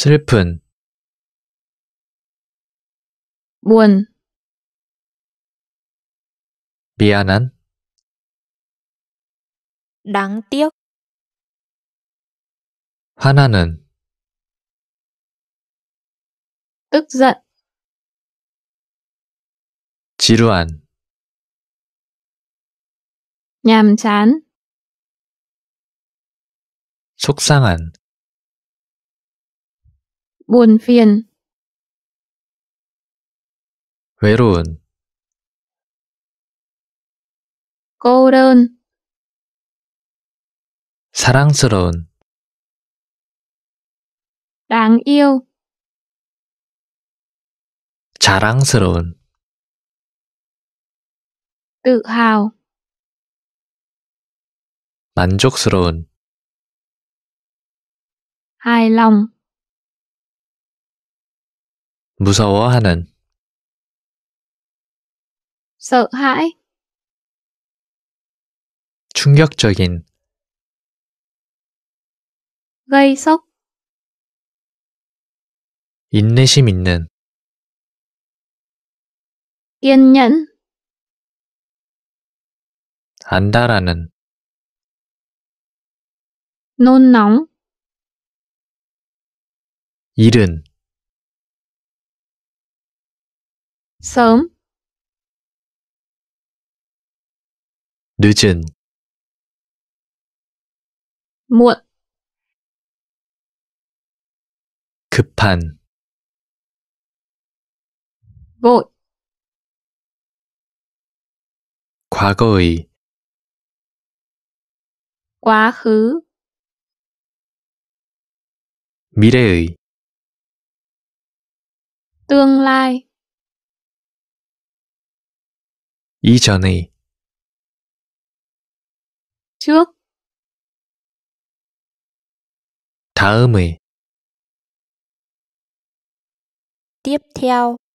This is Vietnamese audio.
슬픈 muôn 미안한 đáng tiếc 화나는 tức giận 지루한 nhàm chán 속상한 buồn phiền 외로운 cô đơn 사랑스러운 đáng yêu 자랑스러운 tự hào 만족스러운 hài lòng 무서워하는 sợ hãi 충격적인 gây sốc 인내심 있는 kiên nhẫn 안다라는 nôn nóng 일은 sớm Đứa chân, muộn 급한 vội 과거의 quá khứ 미래의 tương lai 이전의 trước 다음의 tiếp theo